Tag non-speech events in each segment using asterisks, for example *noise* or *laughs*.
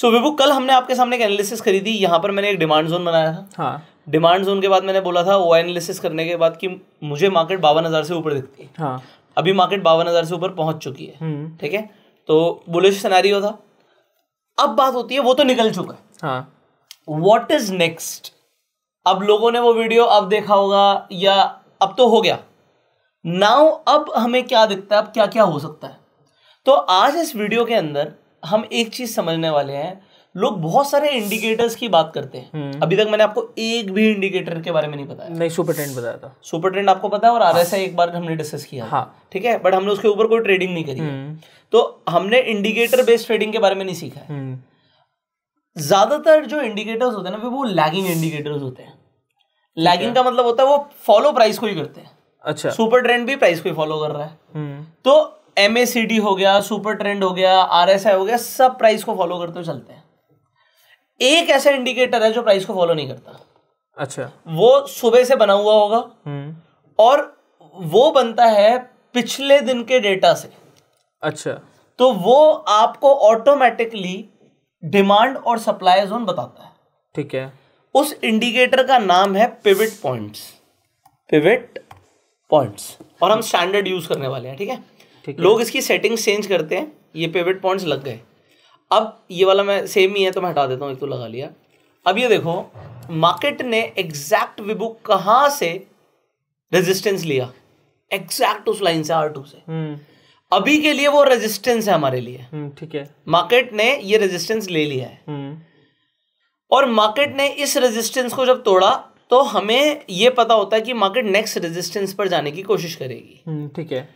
सो विभु कल हमने आपके सामने एक एनालिसिस थी यहाँ पर मैंने एक डिमांड जोन बनाया था हाँ डिमांड जोन के बाद मैंने बोला था वो एनालिसिस करने के बाद कि मुझे मार्केट बावन हज़ार से ऊपर दिखती है हाँ अभी मार्केट बावन हज़ार से ऊपर पहुंच चुकी है हम्म। ठीक है तो बुलिश सिनेरियो था अब बात होती है वो तो निकल चुका है हाँ वॉट इज नेक्स्ट अब लोगों ने वो वीडियो अब देखा होगा या अब तो हो गया नाउ अब हमें क्या दिखता है अब क्या क्या हो सकता है तो आज इस वीडियो के अंदर हम एक चीज समझने वाले हैं लोग बहुत सारे इंडिकेटर्स की बात करते हैं हम्म। अभी तक मैंने आपको एक भी इंडिकेटर के बारे में नहीं बताया नहीं सुपर ट्रेंड बताया था सुपर ट्रेंड आपको पता है और आर हाँ। एक बार हमने डिस्कस किया हाँ ठीक है बट हमने उसके ऊपर कोई ट्रेडिंग नहीं करी हम्म। तो हमने इंडिकेटर बेस्ड ट्रेडिंग के बारे में नहीं सीखा है हम्म। ज्यादातर जो इंडिकेटर्स होते हैं ना वो लैगिंग इंडिकेटर्स होते हैं लैगिंग का मतलब होता है वो फॉलो प्राइस को ही करते हैं अच्छा सुपर ट्रेंड भी प्राइस को ही फॉलो कर रहा है तो एम हो गया सुपर ट्रेंड हो गया आर हो गया सब प्राइस को फॉलो करते हुए चलते हैं एक ऐसा इंडिकेटर है जो प्राइस को फॉलो नहीं करता अच्छा वो सुबह से बना हुआ होगा हम्म। और वो बनता है पिछले दिन के डेटा से अच्छा तो वो आपको ऑटोमेटिकली डिमांड और सप्लाई जोन बताता है ठीक है उस इंडिकेटर का नाम है पिविट पॉइंट्स पिविट पॉइंट्स और हम स्टैंडर्ड यूज करने वाले हैं ठीक है लोग इसकी सेटिंग्स चेंज करते हैं ये पेवेट पॉइंट्स लग गए अब ये वाला मैं सेम ही है तो मैं हटा देता हूँ एक तो लगा लिया अब ये देखो मार्केट ने एग्जैक्ट विबुक कहाँ से रेजिस्टेंस लिया एग्जैक्ट उस लाइन से आर टू से हम्म। अभी के लिए वो रेजिस्टेंस है हमारे लिए हम्म, ठीक है मार्केट ने ये रेजिस्टेंस ले लिया है हम्म। और मार्केट ने इस रेजिस्टेंस को जब तोड़ा तो हमें ये पता होता है कि मार्केट नेक्स्ट रेजिस्टेंस पर जाने की कोशिश करेगी ठीक है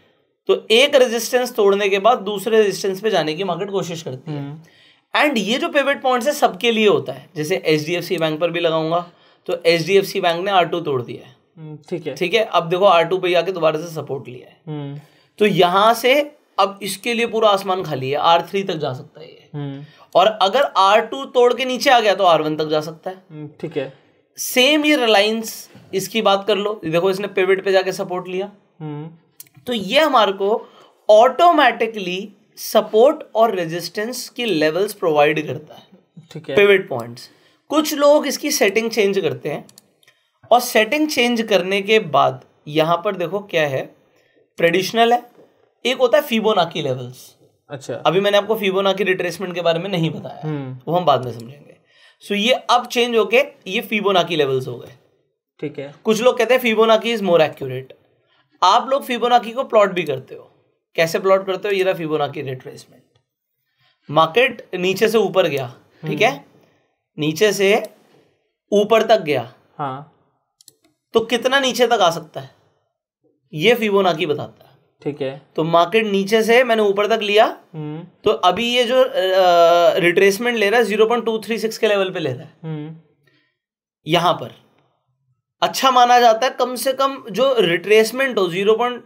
तो एक रेजिस्टेंस तोड़ने के बाद दूसरे रेजिस्टेंस पे जाने की मार्केट कोशिश करती है एंड हम्म। ये जो पेवेट पॉइंट है सबके लिए होता है जैसे एच बैंक पर भी लगाऊंगा तो एच बैंक ने आर तोड़ दिया है हम्म, ठीक है ठीक है अब देखो आर टू पे आके दोबारा से सपोर्ट लिया है हम्म। तो यहां से अब इसके लिए पूरा आसमान खाली है आर थ्री तक जा सकता है ये और अगर आर टू तोड़ के नीचे आ गया तो आर वन तक जा सकता है ठीक है सेम ये रिलायंस इसकी बात कर लो देखो इसने पेविट पे जाके सपोर्ट लिया तो ये हमारे को ऑटोमेटिकली सपोर्ट और रेजिस्टेंस की लेवल्स प्रोवाइड करता है ठीक है पिविट पॉइंट्स कुछ लोग इसकी सेटिंग चेंज करते हैं और सेटिंग चेंज करने के बाद यहाँ पर देखो क्या है ट्रेडिशनल है एक होता है फीबोनाकी लेवल्स अच्छा अभी मैंने आपको फीबोनाकी रिट्रेसमेंट के बारे में नहीं बताया हम्म। वो हम बाद में समझेंगे सो ये अब चेंज होके ये फीबोनाकी लेवल्स हो गए ठीक है कुछ लोग कहते हैं फीबोनाकी इज मोर एक्यूरेट आप लोग फिबोनाकी को प्लॉट भी करते हो कैसे प्लॉट करते हो ये रहा फिबोनाकी रिट्रेसमेंट मार्केट नीचे से ऊपर गया ठीक है हम्म। नीचे से ऊपर तक गया हाँ तो कितना नीचे तक आ सकता है ये फिबोनाकी बताता है ठीक है तो मार्केट नीचे से मैंने ऊपर तक लिया हम्म। तो अभी ये जो रिट्रेसमेंट ले रहा है zero point two three six के लेवल पे ले रहा है हम्म। यहां पर अच्छा माना जाता है कम से कम जो रिट्रेसमेंट हो zero point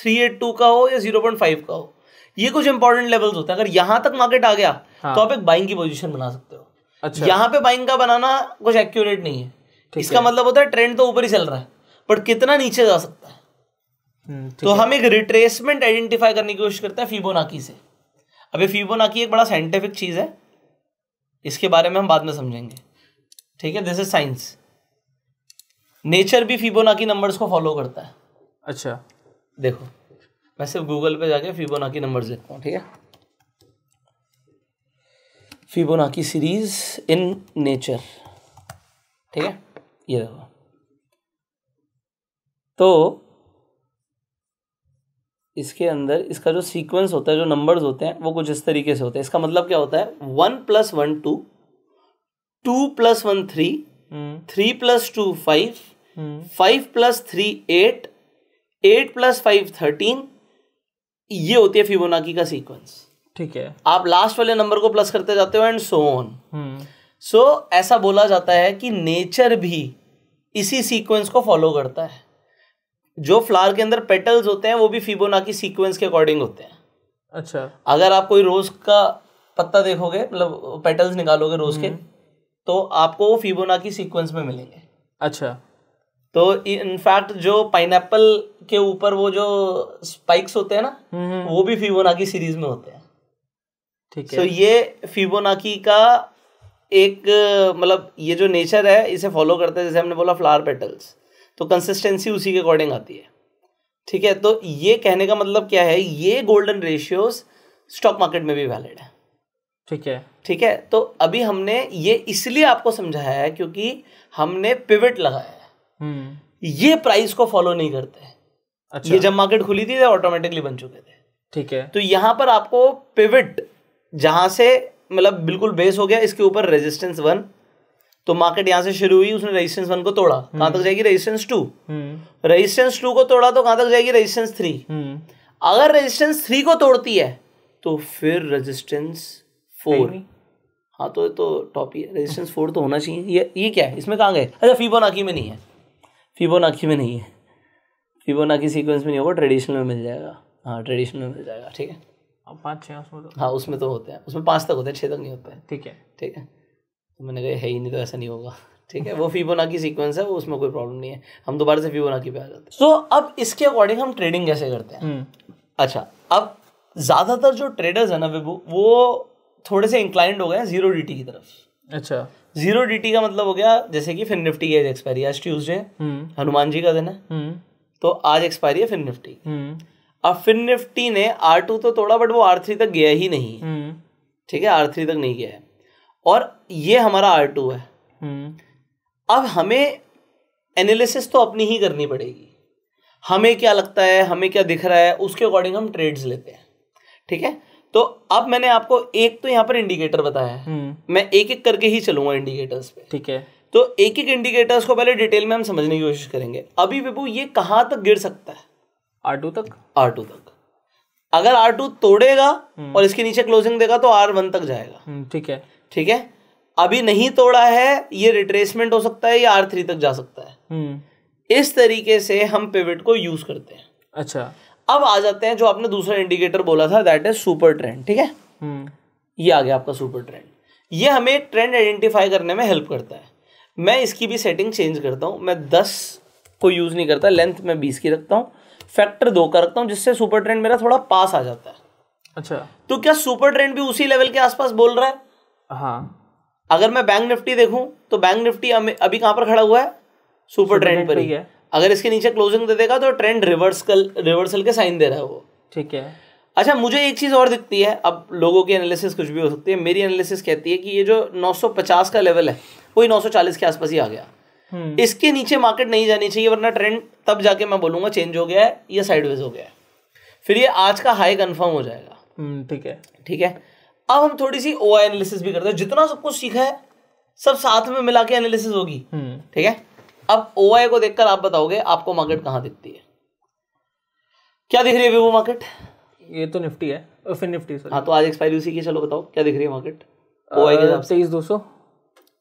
three eight two का हो या जीरो पॉइंट फाइव का हो ये कुछ इंपॉर्टेंट लेवल्स होते हैं अगर यहां तक मार्केट आ गया हाँ. तो आप एक बाइंग की पोजिशन बना सकते हो अच्छा यहाँ पे बाइंग का बनाना कुछ एक्यूरेट नहीं है इसका है। मतलब होता है ट्रेंड तो ऊपर ही चल रहा है बट कितना नीचे जा सकता है हम्म, तो है। हम एक रिट्रेसमेंट आइडेंटिफाई करने की कोशिश करते हैं फीबोनाकी से अब ये फीबोनाकी एक बड़ा साइंटिफिक चीज़ है इसके बारे में हम बाद में समझेंगे ठीक है दिस इज साइंस नेचर भी फिबोनाकी नंबर्स को फॉलो करता है अच्छा देखो मैं सिर्फ गूगल पे जाके फिबोनाकी नंबर्स देखता हूँ ठीक है फिबोनाकी सीरीज इन नेचर ठीक है ये देखो तो इसके अंदर इसका जो सीक्वेंस होता है जो नंबर्स होते हैं वो कुछ इस तरीके से होते हैं इसका मतलब क्या होता है one plus one two two plus one three hmm. Three plus two five five plus three eight eight plus five thirteen ये होती है फिबोनाकी का सीक्वेंस ठीक है आप लास्ट वाले नंबर को प्लस करते जाते हो एंड सो ऑन सो ऐसा बोला जाता है कि नेचर भी इसी सीक्वेंस को फॉलो करता है जो फ्लावर के अंदर पेटल्स होते हैं वो भी फिबोनाकी सीक्वेंस के अकॉर्डिंग होते हैं अच्छा अगर आप कोई रोज का पत्ता देखोगे मतलब पेटल्स निकालोगे रोज के हम्म. तो आपको वो फिबोनाकी सीक्वेंस में मिलेंगे अच्छा तो इनफैक्ट जो पाइन के ऊपर वो जो स्पाइक्स होते हैं ना हम्म, हम्म। वो भी फिबोनाकी सीरीज में होते हैं ठीक है तो so, ये फिबोनाकी का एक मतलब ये जो नेचर है इसे फॉलो करते हैं जैसे हमने बोला फ्लावर पेटल्स तो कंसिस्टेंसी उसी के अकॉर्डिंग आती है ठीक है तो ये कहने का मतलब क्या है ये गोल्डन रेशियोज स्टॉक मार्केट में भी वैलिड है ठीक है ठीक है तो अभी हमने ये इसलिए आपको समझाया है क्योंकि हमने पिवट लगाया हम्म। ये प्राइस को फॉलो नहीं करते अच्छा ये जब मार्केट खुली थी ऑटोमेटिकली बन चुके थे ठीक है तो यहाँ पर आपको पिविट जहां से मतलब बिल्कुल बेस हो गया इसके ऊपर रेजिस्टेंस वन तो मार्केट यहाँ से शुरू हुई उसने रेजिस्टेंस वन को तोड़ा हम्म। कहां तक जाएगी रेजिस्टेंस टू रेजिस्टेंस टू को तोड़ा तो कहां तक जाएगी रेजिस्टेंस हम्म। थ्री अगर रेजिस्टेंस थ्री को तोड़ती है तो फिर रेजिस्टेंस फोर हाँ तो तो टॉप ही है रेजिस्टेंस फोर तो होना चाहिए ये ये क्या है इसमें कहाँ गए अच्छा फीबोनाकी में नहीं है फिबोनाकी में नहीं है फिबोनाकी सीक्वेंस में नहीं होगा ट्रेडिशनल में मिल जाएगा हाँ ट्रेडिशनल में मिल जाएगा ठीक है अब पाँच छः उसमें तो हाँ उसमें तो होते हैं उसमें पाँच तक होते हैं छः तक नहीं होते हैं ठीक है ठीक है तो मैंने कहा है ही नहीं तो ऐसा नहीं होगा ठीक है वो फिबोनाकी सीक्वेंस है वो उसमें कोई प्रॉब्लम नहीं है हम दोबारा से फिबोनाकी पे आ जाते हैं सो अब इसके अकॉर्डिंग हम ट्रेडिंग कैसे करते हैं हम्म। अच्छा अब ज़्यादातर जो ट्रेडर्स हैं ना वो थोड़े से इंक्लाइंड हो गए हैं जीरो डी की तरफ अच्छा जीरो डीटी का मतलब हो गया जैसे कि फिन निफ्टी की एक्सपायरी आज ट्यूजडे हम्म। हनुमान जी का दिन है हम्म। तो आज एक्सपायरी है फिन निफ्टी हम्म। अब फिन निफ्टी ने आर टू तो तोड़ा बट वो आर थ्री तक गया ही नहीं ठीक है आर थ्री तक नहीं गया है और ये हमारा आर टू है अब हमें एनालिसिस तो अपनी ही करनी पड़ेगी हमें क्या लगता है हमें क्या दिख रहा है उसके अकॉर्डिंग हम ट्रेड्स लेते हैं ठीक है तो अब मैंने आपको एक तो यहाँ पर इंडिकेटर बताया है हम्म। मैं एक एक करके ही चलूंगा इंडिकेटर्स पे ठीक है तो एक एक इंडिकेटर्स को पहले डिटेल में हम समझने की कोशिश करेंगे अभी विभू ये कहाँ तक गिर सकता है आर टू तक आर टू तक अगर आर टू तोड़ेगा हम्म। और इसके नीचे क्लोजिंग देगा तो आर वन तक जाएगा हम्म, ठीक है ठीक है अभी नहीं तोड़ा है ये रिट्रेसमेंट हो सकता है या आर थ्री तक जा सकता है इस तरीके से हम पिवट को यूज करते हैं अच्छा अब आ जाते हैं जो आपने दूसरा इंडिकेटर बोला था दैट इज सुपर ट्रेंड ठीक है हम्म। ये आ गया आपका सुपर ट्रेंड ये हमें ट्रेंड आइडेंटिफाई करने में हेल्प करता है मैं इसकी भी सेटिंग चेंज करता हूँ मैं दस को यूज़ नहीं करता लेंथ मैं बीस की रखता हूँ फैक्टर दो का रखता हूँ जिससे सुपर ट्रेंड मेरा थोड़ा पास आ जाता है अच्छा तो क्या सुपर ट्रेंड भी उसी लेवल के आसपास बोल रहा है हाँ अगर मैं बैंक निफ्टी देखूं तो बैंक निफ्टी अभी कहाँ पर खड़ा हुआ है सुपर, सुपर ट्रेंड पर ही है अगर इसके नीचे क्लोजिंग दे देगा तो ट्रेंड रिवर्सल रिवर्सल के साइन दे रहा है वो ठीक है अच्छा मुझे एक चीज़ और दिखती है अब लोगों की एनालिसिस कुछ भी हो सकती है मेरी एनालिसिस कहती है कि ये जो 950 का लेवल है वही 940 के आसपास ही आ गया हम्म। इसके नीचे मार्केट नहीं जानी चाहिए वरना ट्रेंड तब जाके मैं बोलूँगा चेंज हो गया है या साइडवेज हो गया है फिर ये आज का हाई कन्फर्म हो जाएगा हम्म, ठीक है ठीक है अब हम थोड़ी सी ओ एनालिसिस भी करते हैं जितना सब कुछ सीखा है सब साथ में मिला के एनालिसिस होगी हम्म। ठीक है अब ओ को देखकर आप बताओगे आपको मार्केट कहाँ दिखती है क्या दिख रही है वीवो मार्केट ये तो निफ्टी है फिर निफ्टी सर हाँ तो आज एक्सपायरी उसी की चलो बताओ क्या दिख रही है मार्केट ओ आई के तेईस दो सौ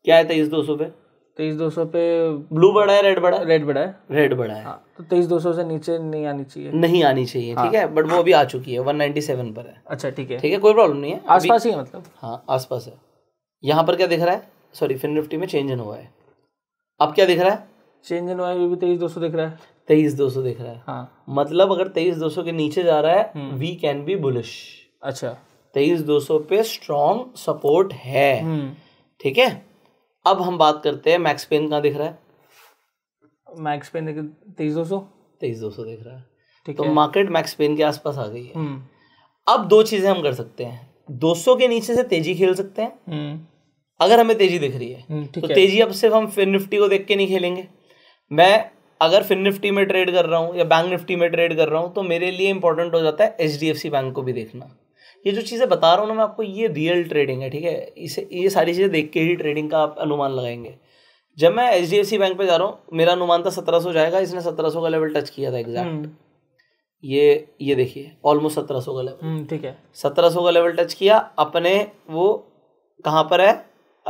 क्या है तेईस दो सौ पे तेईस दो सौ पे ब्लू बड़ा है रेड बड़ा है रेड बड़ा है रेड बड़ा है हाँ, तो तेईस दो सौ से नीचे नहीं आनी चाहिए नहीं आनी चाहिए हाँ। ठीक है बट वो अभी आ चुकी है वन नाइनटी सेवन पर है अच्छा ठीक है ठीक है कोई प्रॉब्लम नहीं है आसपास ही है मतलब हाँ आसपास है यहाँ पर क्या दिख रहा है सॉरी फिन निफ्टी में चेंज इन हुआ है अब क्या दिख रहा है चेंज इन वाई भी तेईस दो सौ दिख रहा है तेईस दो सौ दिख रहा है हाँ मतलब अगर तेईस दो सौ के नीचे जा रहा है वी कैन बी बुलिश अच्छा तेईस दो सौ पे स्ट्रॉन्ग सपोर्ट है हम्म। ठीक है अब हम बात करते हैं मैक्स पेन कहाँ दिख रहा है मैक्स पेन तेईस दो सौ तेईस दो सौ दिख रहा है ठीक तो मार्केट मैक्स पेन के आसपास आ गई है हम्म। अब दो चीजें हम कर सकते हैं दो सौ के नीचे से तेजी खेल सकते हैं हम्म। अगर हमें तेजी दिख रही है तो तेजी अब सिर्फ हम फिर निफ्टी को देख के नहीं खेलेंगे मैं अगर फिन निफ्टी में ट्रेड कर रहा हूँ या बैंक निफ्टी में ट्रेड कर रहा हूँ तो मेरे लिए इंपॉर्टेंट हो जाता है एच बैंक को भी देखना ये जो चीज़ें बता रहा हूँ ना मैं आपको ये रियल ट्रेडिंग है ठीक है इसे ये सारी चीज़ें देख के ही ट्रेडिंग का आप अनुमान लगाएंगे जब मैं H D F C bank पर जा रहा हूँ मेरा अनुमान था सत्रह सौ जाएगा इसने सत्रह सौ का लेवल टच किया था एग्जैक्ट हम्म। ये ये देखिए ऑलमोस्ट सत्रह सौ का लेवल हम्म, ठीक है सत्रह सौ का लेवल टच किया अपने वो कहाँ पर है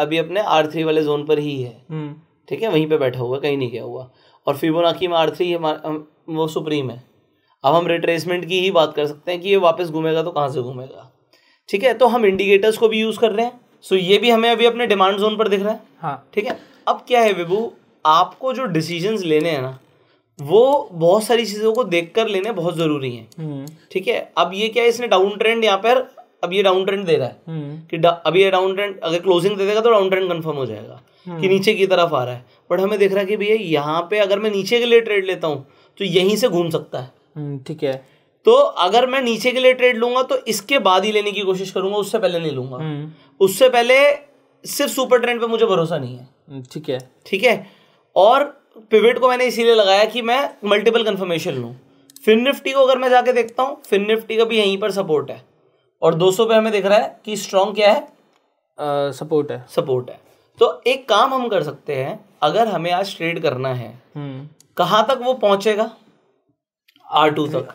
अभी अपने आर थ्री वाले जोन पर ही है हम्म। ठीक है वहीं पे बैठा हुआ कहीं नहीं गया हुआ और फिबोनाकी में आर थ्री वो सुप्रीम है अब हम रिट्रेसमेंट की ही बात कर सकते हैं कि ये वापस घूमेगा तो कहाँ से घूमेगा ठीक है तो हम इंडिकेटर्स को भी यूज़ कर रहे हैं सो ये भी हमें अभी अपने डिमांड जोन पर दिख रहा है हाँ ठीक है अब क्या है विभू आपको जो डिसीजंस लेने हैं ना वो बहुत सारी चीज़ों को देख कर लेने बहुत ज़रूरी हैं हम्म। ठीक है अब ये क्या है इसने डाउन ट्रेंड यहाँ पर अब ये डाउन ट्रेंड दे रहा है हम्म। कि अब ये डाउन ट्रेंड अगर क्लोजिंग दे देगा तो डाउन ट्रेंड कन्फर्म हो जाएगा कि हम्म। नीचे की तरफ आ रहा है बट हमें देख रहा है कि भैया यहाँ पे अगर मैं नीचे के लिए ट्रेड लेता हूँ तो यहीं से घूम सकता है हम्म, ठीक है तो अगर मैं नीचे के लिए ट्रेड लूंगा तो इसके बाद ही लेने की कोशिश करूंगा उससे पहले नहीं लूंगा हम्म। उससे पहले सिर्फ सुपर ट्रेंड पे मुझे भरोसा नहीं है ठीक है ठीक है और पिवेट को मैंने इसीलिए लगाया कि मैं मल्टीपल कंफर्मेशन लूँ फिन निफ्टी को अगर मैं जाके देखता हूँ फिन निफ्टी का भी यहीं पर सपोर्ट है और 200 पे हमें दिख रहा है कि स्ट्रॉन्ग क्या है सपोर्ट है सपोर्ट है तो एक काम हम कर सकते हैं अगर हमें आज ट्रेड करना है हम्म। कहाँ तक वो पहुंचेगा आर टू तक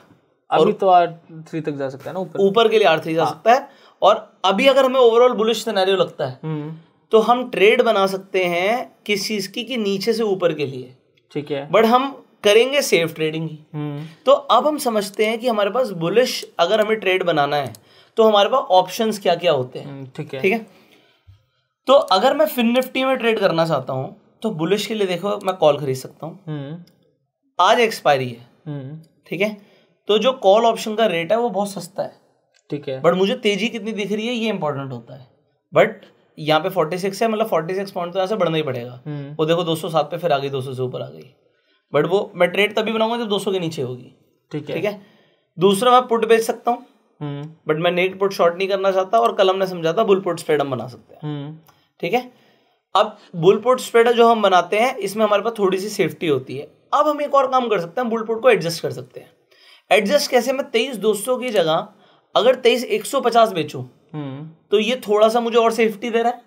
अभी तो आर थ्री तक जा सकता है ना ऊपर के लिए आर थ्री जा हाँ। सकता है और अभी अगर हमें ओवरऑल बुलिश सिनेरियो लगता है हम्म। तो हम ट्रेड बना सकते हैं किस चीज की कि नीचे से ऊपर के लिए ठीक है बट हम करेंगे सेफ ट्रेडिंग ही हम्म। तो अब हम समझते हैं कि हमारे पास बुलिश अगर हमें ट्रेड बनाना है तो हमारे पास ऑप्शंस क्या क्या होते हैं ठीक है ठीक है तो अगर मैं फिन निफ्टी में ट्रेड करना चाहता हूँ तो बुलिश के लिए देखो मैं कॉल खरीद सकता हूँ हम्म। आज एक्सपायरी है हम्म। ठीक है तो जो कॉल ऑप्शन का रेट है वो बहुत सस्ता है ठीक है बट मुझे तेजी कितनी दिख रही है ये इंपॉर्टेंट होता है बट यहाँ पे फोर्टी सिक्स है मतलब फोर्टी सिक्स पॉइंट तो ऐसे बढ़ना ही पड़ेगा हम्म। वो देखो दो सौ सात पे फिर आ गई दो सौ से ऊपर आ गई बट वो मैं ट्रेड तभी बनाऊंगा जब दो सौ के नीचे होगी ठीक है ठीक है दूसरा मैं पुट बेच सकता हूँ बट मैं नेट पुट शॉर्ट नहीं करना चाहता और कलम ने समझाता बुल पुट स्प्रेड बना सकते हैं ठीक है अब बुलपोर्ट स्प्रेडर जो हम बनाते हैं इसमें हमारे पास थोड़ी सी सेफ्टी होती है अब हम एक और काम कर सकते हैं बुलपोर्ट को एडजस्ट कर सकते हैं एडजस्ट कैसे मैं तेईस दो सौ की जगह अगर तेईस एक सौ पचास बेचू हम्म। तो ये थोड़ा सा मुझे और सेफ्टी दे रहा है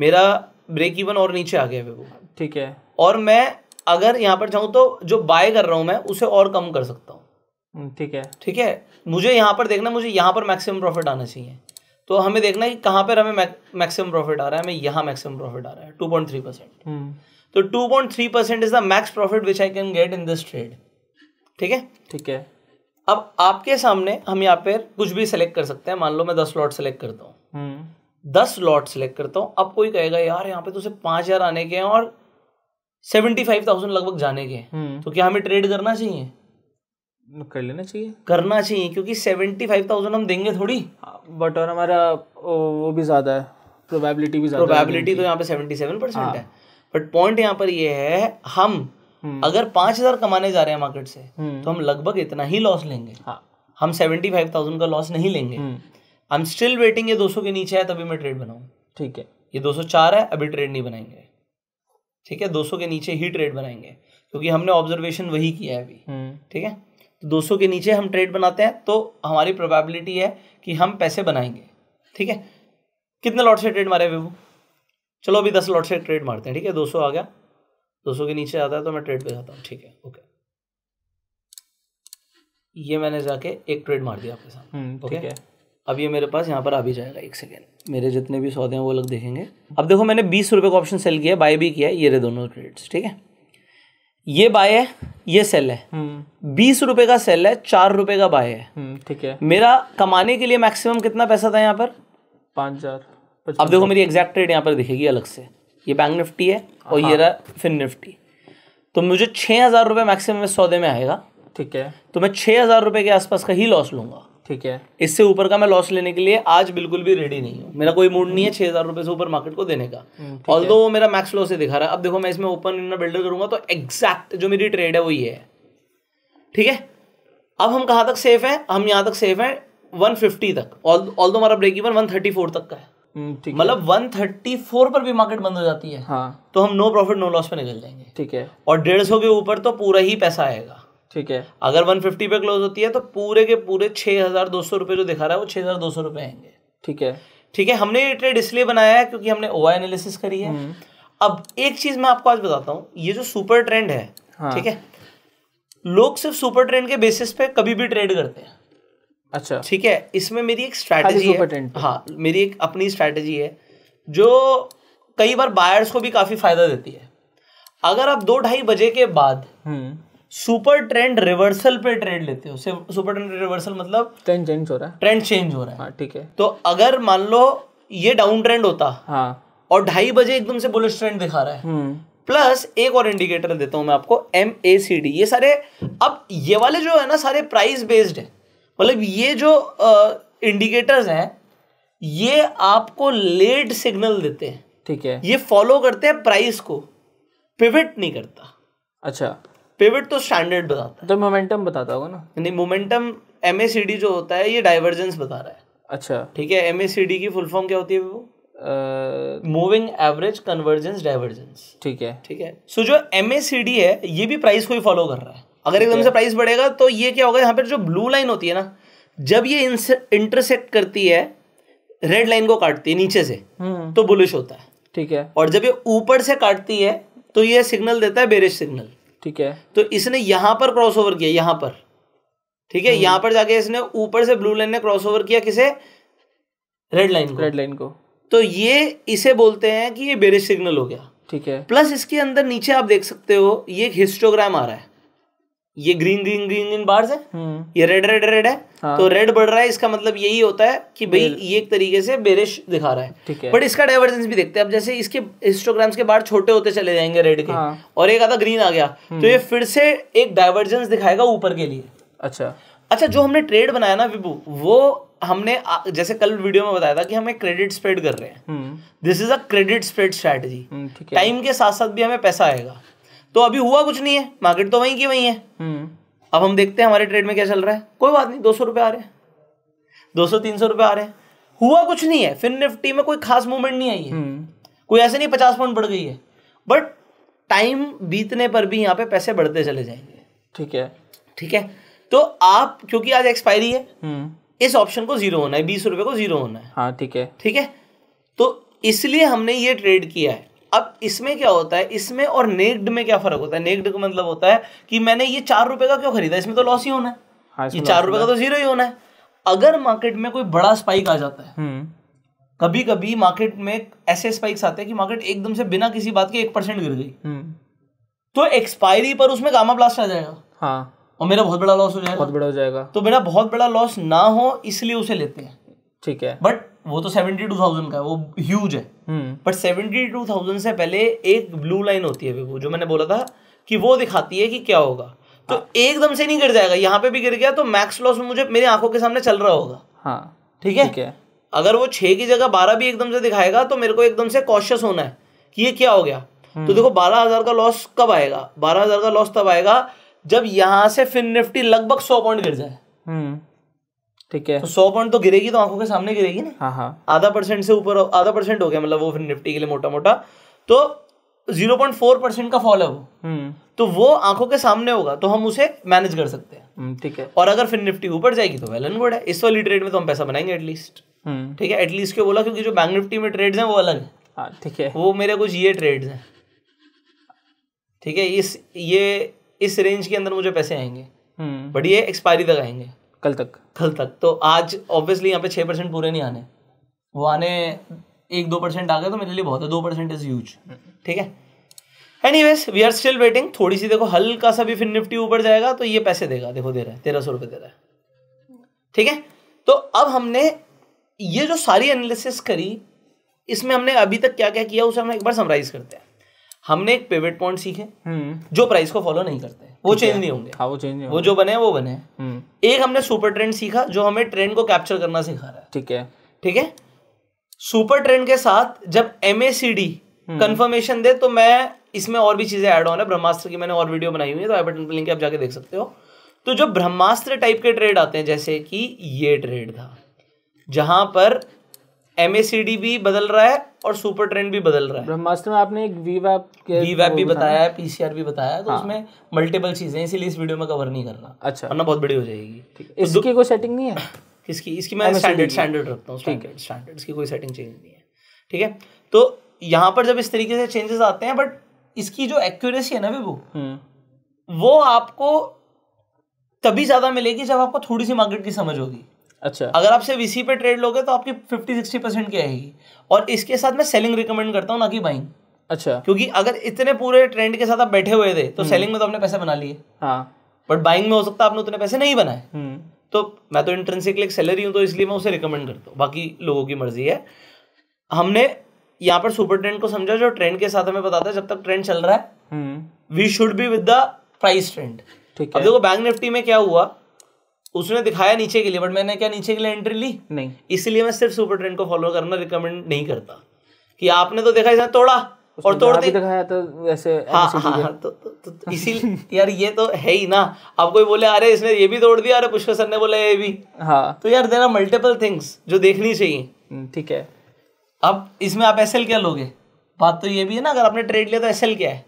मेरा ब्रेक इवन और नीचे आ गया वो ठीक है और मैं अगर यहाँ पर जाऊँ तो जो बाय कर रहा हूँ मैं उसे और कम कर सकता हूँ हम्म, ठीक है ठीक है मुझे यहाँ पर देखना मुझे यहाँ पर मैक्सिमम प्रॉफिट आना चाहिए तो हमें देखना है कि कहाँ पर हमें मैक्सिमम प्रॉफिट आ रहा है हमें यहाँ मैक्सिमम प्रॉफिट आ रहा है टू पॉइंट थ्री परसेंट तो two point three percent is the max profit which I can get in this trade ठीक है ठीक है अब आपके सामने हम यहाँ पे कुछ भी सिलेक्ट कर सकते हैं मान लो मैं दस लॉट सेलेक्ट करता हूँ हम्म। दस लॉट सेलेक्ट करता हूँ अब कोई कहेगा यार यहाँ पे तो सिर्फ पाँच हजार आने के हैं और सेवेंटी फाइव थाउजेंड लगभग जाने के हैं हम्म। तो क्या हमें ट्रेड करना चाहिए कर लेना चाहिए करना चाहिए क्योंकि सेवेंटी फाइव थाउजेंड हम देंगे थोड़ी बट और हमारा वो भी ज़्यादा है प्रोबेबिलिटी भी ज़्यादा प्रोबेबिलिटी तो यहाँ पे सेवेंटी सेवन परसेंट है बट पॉइंट यहाँ पर ये है हम हम्म। अगर पांच हज़ार कमाने जा रहे हैं मार्केट से हम्म। तो हम लगभग इतना ही लॉस लेंगे हाँ। हम सेवेंटी फाइव थाउजेंड का लॉस नहीं लेंगे आई एम स्टिल वेटिंग ये दो सौ के नीचे है तभी मैं ट्रेड बनाऊँ ठीक है ये दो सौ चार है अभी ट्रेड नहीं बनाएंगे ठीक है दो सौ के नीचे ही ट्रेड बनाएंगे क्योंकि हमने ऑब्जर्वेशन वही किया है अभी हम्म। ठीक है तो 200 के नीचे हम ट्रेड बनाते हैं तो हमारी प्रोबेबिलिटी है कि हम पैसे बनाएंगे ठीक है कितने लॉट से ट्रेड मारे बेबू चलो अभी दस लॉट से ट्रेड मारते हैं ठीक है 200 आ गया 200 के नीचे आता है तो मैं ट्रेड पे जाता हूँ ठीक है ओके ये मैंने जाके एक ट्रेड मार दिया आपके साथ ओके हम्म, अब ये मेरे पास यहाँ पर आ भी जाएगा एक सेकेंड मेरे जितने भी सौदे हैं वो लोग देखेंगे अब देखो मैंने बीस रुपये का ऑप्शन सेल किया बाय भी किया ये रहे दोनों ट्रेड्स ठीक है ये बाय है ये सेल है हम्म। बीस रुपए का सेल है चार रुपए का बाय है हम्म, ठीक है मेरा कमाने के लिए मैक्सिमम कितना पैसा था यहाँ पर पाँच हजार अब देखो मेरी एग्जैक्ट रेट यहाँ पर दिखेगी अलग से ये बैंक निफ्टी है और हाँ। ये रहा फिन निफ्टी तो मुझे छः हज़ार रुपये मैक्सिमम इस सौदे में आएगा ठीक है तो मैं छः हज़ार रुपये के आसपास का ही लॉस लूँगा ठीक है इससे ऊपर का मैं लॉस लेने के लिए आज बिल्कुल भी रेडी नहीं हूँ मेरा कोई मूड नहीं है छह हजार रुपए से ऊपर मार्केट को देने का ऑल हम्म, दो मेरा मैक्स लॉस से दिखा रहा है अब देखो मैं इसमें ओपन इनर बिल्डर करूंगा तो एग्जैक्ट जो मेरी ट्रेड है वो ये है ठीक है अब हम कहाँ तक सेफ है हम यहाँ तक सेफ है वन फिफ्टी तक ऑल दो हमारा ब्रेक इवन वन फोर तक का है हम्म, मतलब वन थर्टी फोर पर भी मार्केट बंद हो जाती है हाँ तो हम नो प्रॉफिट नो लॉस पे निकल जाएंगे ठीक है और डेढ़ सौ के ऊपर तो पूरा ही पैसा आएगा ठीक है अगर वन फिफ्टी पे क्लोज होती है तो पूरे के पूरे छह हज़ार दो सौ रुपए जो दिखा रहा है वो छह हज़ार दो सौ रुपए आएंगे ठीक है ठीक है हमने ये ट्रेड इसलिए बनाया है क्योंकि हमने ओ एनालिसिस करी है हम्म। अब एक चीज़ मैं आपको आज बताता हूँ ये जो सुपर ट्रेंड है हाँ। ठीक है लोग सिर्फ सुपर ट्रेंड के बेसिस पे कभी भी ट्रेड करते हैं अच्छा ठीक है इसमें मेरी एक स्ट्रैटेजी है हाँ मेरी एक अपनी स्ट्रैटेजी है जो कई बार बायर्स को भी काफ़ी फायदा देती है अगर आप दो ढाई बजे के बाद हम्म। सुपर ट्रेंड रिवर्सल पे ट्रेड लेते हो सुपर ट्रेंड रिवर्सल मतलब ट्रेंड चेंज हो रहा है ट्रेंड चेंज हो रहा है हाँ, ठीक है तो अगर मान लो ये डाउन ट्रेंड होता हाँ और ढाई बजे एकदम से बुलिश ट्रेंड दिखा रहा है प्लस हम्म। एक और इंडिकेटर देता हूँ मैं आपको एम ए सी डी ये सारे अब ये वाले जो है ना सारे प्राइस बेस्ड है मतलब ये जो इंडिकेटर्स हैं ये आपको लेट सिग्नल देते हैं ठीक है ये फॉलो करते हैं प्राइस को पिवट नहीं करता अच्छा पिवट तो स्टैंडर्ड बताता है तो मोमेंटम बताता होगा ना नहीं मोमेंटम एम जो होता है ये डाइवर्जेंस बता रहा है अच्छा ठीक है एम की फुल फॉर्म क्या होती है वो मूविंग एवरेज कन्वर्जेंस डाइवर्जेंस ठीक है ठीक है सो so, जो एम है ये भी प्राइस को ही फॉलो कर रहा है अगर एकदम से प्राइस बढ़ेगा तो ये क्या होगा यहाँ पर जो ब्लू लाइन होती है ना जब ये इंटरसेक्ट करती है रेड लाइन को काटती है नीचे से हम्म। तो बुलिश होता है ठीक है और जब ये ऊपर से काटती है तो ये सिग्नल देता है बेरिश सिग्नल ठीक है तो इसने यहाँ पर क्रॉसओवर किया यहाँ पर ठीक है यहाँ हम्म। पर जाके इसने ऊपर से ब्लू लाइन ने क्रॉसओवर किया किसे रेड लाइन रेड लाइन को तो ये इसे बोलते हैं कि ये बेरिश सिग्नल हो गया ठीक है प्लस इसके अंदर नीचे आप देख सकते हो ये एक हिस्टोग्राम आ रहा है ये green green green green bars है ये रेड रेड रेड है हाँ। तो रेड बढ़ रहा है इसका मतलब यही होता है कि भाई ये एक तरीके से बेरिश दिखा रहा है, है। बट इसका डाइवर्जेंस भी देखते हैं अब जैसे इसके हिस्टोग्राम्स के बार छोटे होते चले जाएंगे रेड के हाँ। और एक आधा ग्रीन आ गया हम्म। तो ये फिर से एक डाइवर्जेंस दिखाएगा ऊपर के लिए अच्छा अच्छा जो हमने ट्रेड बनाया ना विभू वो हमने जैसे कल वीडियो में बताया था कि हमें क्रेडिट स्प्रेड कर रहे हैं this is a credit spread strategy time के साथ साथ भी हमें पैसा आएगा तो अभी हुआ कुछ नहीं है मार्केट तो वहीं की वहीं है हम्म। अब हम देखते हैं हमारे ट्रेड में क्या चल रहा है कोई बात नहीं दो सौ रुपये आ रहे हैं दो सौ तीन सौ रुपये आ रहे हैं हुआ कुछ नहीं है फिर निफ्टी में कोई खास मूवमेंट नहीं आई है हम्म। कोई ऐसे नहीं पचास पॉइंट बढ़ गई है बट टाइम बीतने पर भी यहाँ पे पैसे बढ़ते चले जाएंगे ठीक है ठीक है तो आप क्योंकि आज एक्सपायरी है हम्म। इस ऑप्शन को जीरो होना है बीस रुपए को जीरो होना है हाँ ठीक है ठीक है तो इसलिए हमने ये ट्रेड किया है अब इसमें क्या होता है इसमें और नेक्ड में क्या फर्क होता है नेक्ड का मतलब होता है कि मैंने ये चार रुपए का क्यों खरीदा इसमें तो लॉस ही होना है हाँ, ये चार रुपए का तो जीरो ही होना है अगर मार्केट में कोई बड़ा स्पाइक आ जाता है कभी कभी मार्केट में ऐसे स्पाइक्स आते हैं कि मार्केट एकदम से बिना किसी बात के एक परसेंट गिर गई हम्म। तो एक्सपायरी पर उसमें गामा ब्लास्ट आ जाएगा हाँ और मेरा बहुत बड़ा लॉस हो जाएगा बहुत बड़ा हो जाएगा तो मेरा बहुत बड़ा लॉस ना हो इसलिए उसे लेते हैं ठीक है बट वो तो सेवेंटी टू थाउजेंड का है वो ह्यूज है बट सेवेंटी टू थाउजेंड से पहले एक ब्लू लाइन होती है वो जो मैंने बोला था कि वो दिखाती है कि क्या होगा तो हाँ। एकदम से नहीं गिर जाएगा यहाँ पे भी गिर गया तो मैक्स लॉस में मुझे मेरी आंखों के सामने चल रहा होगा हाँ ठीक है? है अगर वो छः की जगह बारह भी एकदम से दिखाएगा तो मेरे को एकदम से कॉशियस होना है कि ये क्या हो गया हम्म। तो देखो बारह हजार का लॉस कब आएगा बारह हजार का लॉस तब आएगा जब यहाँ से फिन निफ्टी लगभग सौ पॉइंट गिर जाए हम्म। ठीक है तो सौ पॉइंट तो गिरेगी तो आंखों के सामने गिरेगी ना हाँ हाँ आधा परसेंट से ऊपर आधा परसेंट हो गया मतलब वो फिर निफ्टी के लिए मोटा मोटा तो जीरो पॉइंट फोर परसेंट का फॉल है वो हम्म। तो वो आंखों के सामने होगा तो हम उसे मैनेज कर सकते हैं हम्म, ठीक है और अगर फिर निफ्टी ऊपर जाएगी तो वेल एंड गुड है इस वाली ट्रेड में तो हम पैसा बनाएंगे एटलीस्ट हम्म। ठीक है एटलीस्ट क्यों बोला क्योंकि जो बैंक निफ्टी में ट्रेड्स हैं वो अलग है हाँ, ठीक है वो मेरे कुछ ये ट्रेड्स हैं ठीक है इस ये इस रेंज के अंदर मुझे पैसे आएंगे बट ये एक्सपायरी तक आएंगे कल तक कल तक तो आज ऑब्वियसली यहाँ पे छः परसेंट पूरे नहीं आने वो आने एक दो परसेंट आ गए तो मेरे लिए बहुत है दो परसेंट इज यूज ठीक है anyways we are still waiting थोड़ी सी देखो हल्का सा भी फिर निफ्टी ऊपर जाएगा तो ये पैसे देगा देखो दे रहा है तेरह सौ रुपये दे रहा है ठीक है तो अब हमने ये जो सारी एनालिसिस करी इसमें हमने अभी तक क्या क्या किया उसे हम एक बार समराइज करते हैं हमने एक पिवट पॉइंट सीखे हम्म। जो प्राइस को फॉलो नहीं करते वो चेंज नहीं होंगे हाँ वो चेंज नहीं वो जो बने वो बने हम्म। एक हमने सुपर ट्रेंड सीखा जो हमें ट्रेंड को कैप्चर करना सिखा रहा है ठीक है ठीक है सुपर ट्रेंड के साथ जब एम हम्म। कंफर्मेशन दे तो मैं इसमें और भी चीजें ऐड ऑन है ब्रह्मास्त्र की मैंने और वीडियो बनाई हुई है तो आई बटन पर लिंक आप जाके देख सकते हो तो जो ब्रह्मास्त्र टाइप के ट्रेड आते हैं जैसे कि ये ट्रेड था जहां पर एम भी बदल रहा है और सुपर ट्रेंड भी बदल रहा है ब्रह्मास्त्र में आपने एक वी वैप वी वैप भी बताया है पीसीआर भी बताया है तो हाँ। उसमें मल्टीपल चीजें इसीलिए इस वीडियो में कवर नहीं करना अच्छा वरना बहुत बड़ी हो जाएगी इसकी कोई सेटिंग नहीं है किसकी इसकी मैं स्टैंडर्ड स्टैंडर्ड रखता हूँ ठीक है स्टैंडर्ड्स की कोई सेटिंग चेंज नहीं है ठीक है तो यहाँ पर जब इस तरीके से चेंजेस आते हैं बट इसकी जो एक्यूरेसी है ना विभू हम्म। वो आपको तभी ज्यादा मिलेगी जब आपको थोड़ी सी मार्केट की समझ होगी अच्छा अगर आप सिर्फ इसी पे ट्रेड लोगे तो आपकी फिफ्टी सिक्सटी परसेंट की आएगी और इसके साथ मैं सेलिंग रिकमेंड करता हूँ ना कि बाइंग अच्छा क्योंकि अगर इतने पूरे ट्रेंड के साथ आप बैठे हुए थे तो सेलिंग हम्म। में तो आपने पैसे बना लिए हाँ बट बाइंग में हो सकता है आपने उतने पैसे नहीं बनाए हम्म। तो मैं तो इंटर्नशिप एक सैलरी हूँ तो इसलिए मैं उसे रिकमेंड करता हूँ बाकी लोगों की मर्जी है हमने यहाँ पर सुपर ट्रेंड को समझा जो ट्रेंड के साथ हमें बताता है जब तक ट्रेंड चल रहा है we should be with the price trend ठीक है देखो बैंक निफ्टी में क्या हुआ उसने दिखाया नीचे के लिए बट मैंने क्या नीचे के लिए एंट्री ली नहीं इसलिए मैं सिर्फ सुपर ट्रेंड को फॉलो करना रिकमेंड नहीं करता कि आपने तो देखा इसने तोड़ा और तोड़ते दिखाया तो वैसे हाँ हाँ हाँ तो, तो, तो, तो इसीलिए *laughs* यार ये तो है ही ना अब कोई बोले अरे इसने ये भी तोड़ दिया अरे पुष्कर सर ने बोला ये भी हाँ तो यार देर आर मल्टीपल थिंग्स जो देखनी चाहिए हम्म, ठीक है अब इसमें आप एस क्या लोगे बात तो ये भी है ना अगर आपने ट्रेड लिया तो एस क्या है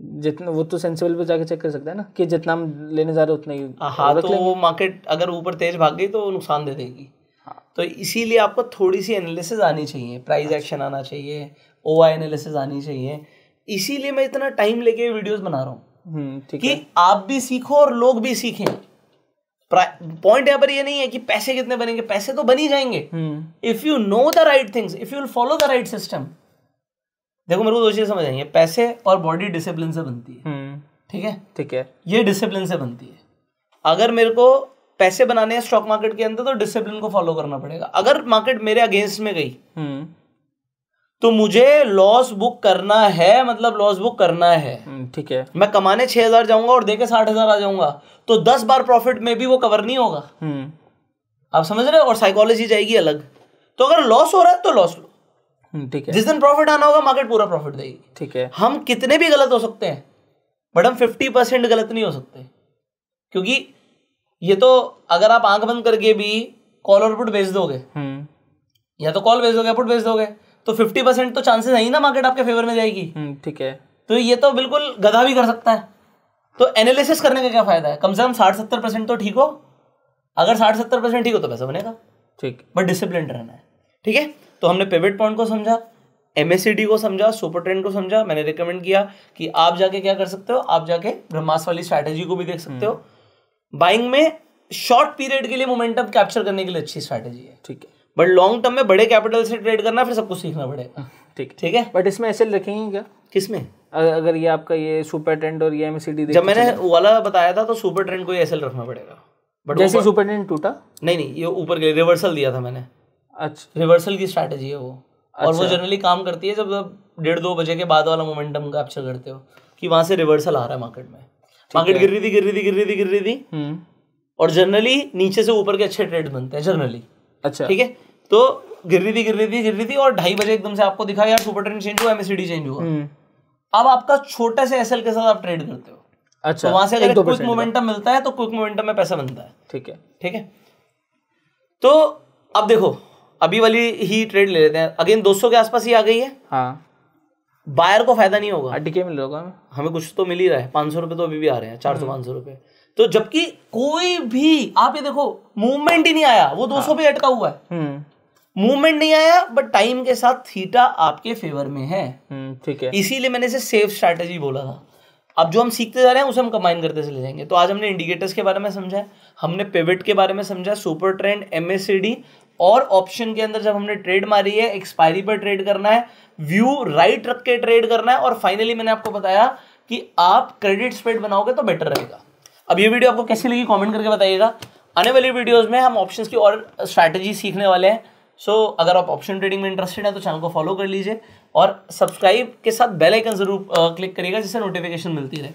जितना वो तो सेंसिबल पे जाके चेक कर सकता है ना कि जितना हम लेने जा रहे उतना ही हाँ, हाँ तो वो मार्केट अगर ऊपर तेज भाग गई तो नुकसान दे देगी हाँ। तो इसीलिए आपको थोड़ी सी एनालिसिस आनी चाहिए प्राइस अच्छा। एक्शन आना चाहिए ओ आई एनालिसिस आनी चाहिए इसीलिए मैं इतना टाइम लेके वीडियोस बना रहा हूँ हम्म, कि है। आप भी सीखो और लोग भी सीखें पॉइंट यहाँ पर ये नहीं है कि पैसे कितने बनेंगे पैसे तो बन ही जाएंगे if you know the right things if you follow the right system देखो मेरे को दो चीजें समझ आई है पैसे और बॉडी डिसिप्लिन से बनती है हम्म। ठीक है ठीक है ये डिसिप्लिन से बनती है अगर मेरे को पैसे बनाने हैं स्टॉक मार्केट के अंदर तो डिसिप्लिन को फॉलो करना पड़ेगा अगर मार्केट मेरे अगेंस्ट में गई हम्म। तो मुझे लॉस बुक करना है मतलब लॉस बुक करना है हम्म, ठीक है मैं कमाने छह हजार जाऊंगा और देखे साठ हजार आ जाऊंगा तो दस बार प्रॉफिट में भी वो कवर नहीं होगा आप समझ रहे हो और साइकोलॉजी जाएगी अलग तो अगर लॉस हो रहा है तो लॉस लो हम्म, ठीक है जिस दिन प्रॉफिट आना होगा मार्केट पूरा प्रॉफिट देगी ठीक है हम कितने भी गलत हो सकते हैं बट हम फिफ्टी परसेंट गलत नहीं हो सकते क्योंकि ये तो अगर आप आंख बंद करके भी कॉल और पुट बेच दोगे हम्म। या तो कॉल बेच दोगे पुट बेच दोगे तो फिफ्टी परसेंट तो चांसेस है ही ना मार्केट आपके फेवर में जाएगी हम्म, ठीक है तो ये तो बिल्कुल गधा भी कर सकता है तो एनालिसिस करने का क्या फायदा है कम से कम साठ सत्तर परसेंट तो ठीक हो अगर साठ सत्तर परसेंट ठीक हो तो पैसा बनेगा ठीक बट डिसिप्लिन रहना है ठीक है तो हमने पेवेट पॉइंट को समझा एम को समझा सुपर ट्रेंड को समझा मैंने रिकमेंड किया कि आप जाके क्या कर सकते हो आप जाके ब्रह्मास वाली स्ट्रैटेजी को भी देख सकते हो बाइंग हम्म। में शॉर्ट पीरियड के लिए मोमेंटम कैप्चर करने के लिए अच्छी स्ट्रैटेजी है ठीक है बट लॉन्ग टर्म में बड़े कैपिटल से ट्रेड करना फिर सब कुछ सीखना पड़ेगा ठीक ठीक है बट इसमें ऐसे रखेंगे क्या किसमें अगर ये आपका ये सुपर ट्रेंड और ये एम जब मैंने वाला बताया था तो सुपर ट्रेंड को ये एस रखना पड़ेगा बट जैसे सुपर ट्रेंड टूटा नहीं नहीं ये ऊपर के रिवर्सल दिया था मैंने अच्छा रिवर्सल की स्ट्रैटेजी है वो अच्छा। और वो जनरली अच्छा। काम करती है जब डेढ़ दो बजे के बाद वाला मोमेंटम कैप्चर करते हो कि वहां से रिवर्सल आ रहा है मार्केट में मार्केट गिर रही थी गिर रही थी गिर रही थी गिर रही थी हम्म। और जनरली नीचे से ऊपर के अच्छे ट्रेड बनते हैं जनरली अच्छा ठीक है तो गिर रही थी गिर रही थी गिर रही थी और ढाई बजे एकदम से आपको दिखा यार सुपर ट्रेंड चेंज हुआ एमएसडी चेंज हुआ हम्म। अब आपका छोटे से एसएल के साथ आप ट्रेड करते हो अच्छा तो वहां से अगर क्विक मोमेंटम मिलता है तो क्विक मोमेंटम में पैसा बनता है ठीक है ठीक है तो अब देखो अभी वाली ही ट्रेड ले लेते हैं अगेन 200 के आसपास ही आ गई है हाँ बायर को फायदा नहीं होगा अटके हाँ, मिल होगा हमें हमें कुछ तो मिल ही रहा है पाँच सौ रुपये तो अभी भी आ रहे हैं चार सौ हम्म। पाँच सौ रुपये तो जबकि कोई भी आप ये देखो मूवमेंट ही नहीं आया वो 200 हाँ। पे अटका हुआ है मूवमेंट हम्म। नहीं आया बट टाइम के साथ थीटा आपके फेवर में है हम्म, ठीक है इसीलिए मैंने इसे सेफ स्ट्रैटेजी बोला था अब जो हम सीखते जा रहे हैं उसे हम कंबाइन करते चले जाएंगे तो आज हमने इंडिकेटर्स के बारे में समझा हमने पेविट के बारे में समझा सुपर ट्रेंड एम और ऑप्शन के अंदर जब हमने ट्रेड मारी है एक्सपायरी पर ट्रेड करना है व्यू राइट रख के ट्रेड करना है और फाइनली मैंने आपको बताया कि आप क्रेडिट स्प्रेड बनाओगे तो बेटर रहेगा अब ये वीडियो आपको कैसी लगी कमेंट करके बताइएगा आने वाली वीडियोस में हम ऑप्शंस की और स्ट्रैटेजी सीखने वाले हैं सो so, अगर आप ऑप्शन ट्रेडिंग में इंटरेस्टेड हैं तो चैनल को फॉलो कर लीजिए और सब्सक्राइब के साथ बेल आइकन जरूर क्लिक करिएगा जिससे नोटिफिकेशन मिलती रहे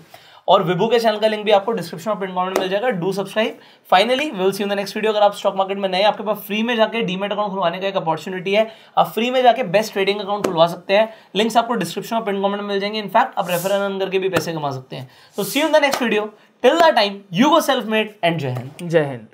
और विभू के चैनल का लिंक भी आपको डिस्क्रिप्शन और प्रिंट कमेंट मिल जाएगा do subscribe finally will see in the next video अगर आप स्टॉक मार्केट में नए आपके पास फ्री में जाकर डीमेट अकाउंट खुलवाने का एक अपॉर्चुनिटी है आप फ्री में जाके बेस्ट ट्रेडिंग अकाउंट खुलवा सकते हैं लिंक्स आपको डिस्क्रिप्शन और प्रिंट कॉमेंट मिल जाएंगे इनफैक्ट आप रेफर करके भी पैसे कमा सकते हैं तो see in the next video till the time you go self made and जय हिंद जय हिंद